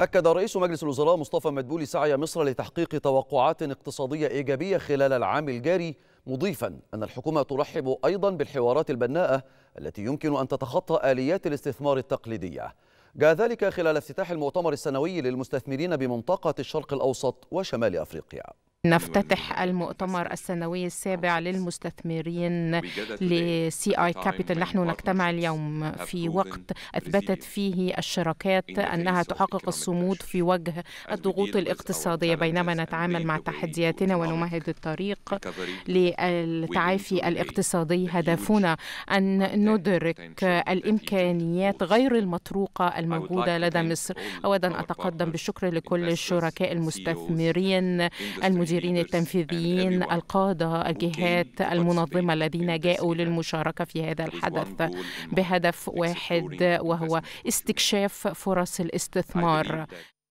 أكد رئيس مجلس الوزراء مصطفى مدبولي سعي مصر لتحقيق توقعات اقتصادية إيجابية خلال العام الجاري مضيفا أن الحكومة ترحب أيضا بالحوارات البناءة التي يمكن أن تتخطى آليات الاستثمار التقليدية جاء ذلك خلال افتتاح المؤتمر السنوي للمستثمرين بمنطقة الشرق الأوسط وشمال أفريقيا نفتتح المؤتمر السنوي السابع للمستثمرين لسي اي كابيتال نحن نجتمع اليوم في وقت اثبتت فيه الشراكات انها تحقق الصمود في وجه الضغوط الاقتصاديه بينما نتعامل مع تحدياتنا ونمهد الطريق للتعافي الاقتصادي هدفنا ان ندرك الامكانيات غير المطروقه الموجوده لدى مصر اود ان اتقدم بالشكر لكل الشركاء e المستثمرين المجد المديرين التنفيذيين القادة الجهات المنظمة الذين جاءوا للمشاركة في هذا الحدث بهدف واحد وهو استكشاف فرص الاستثمار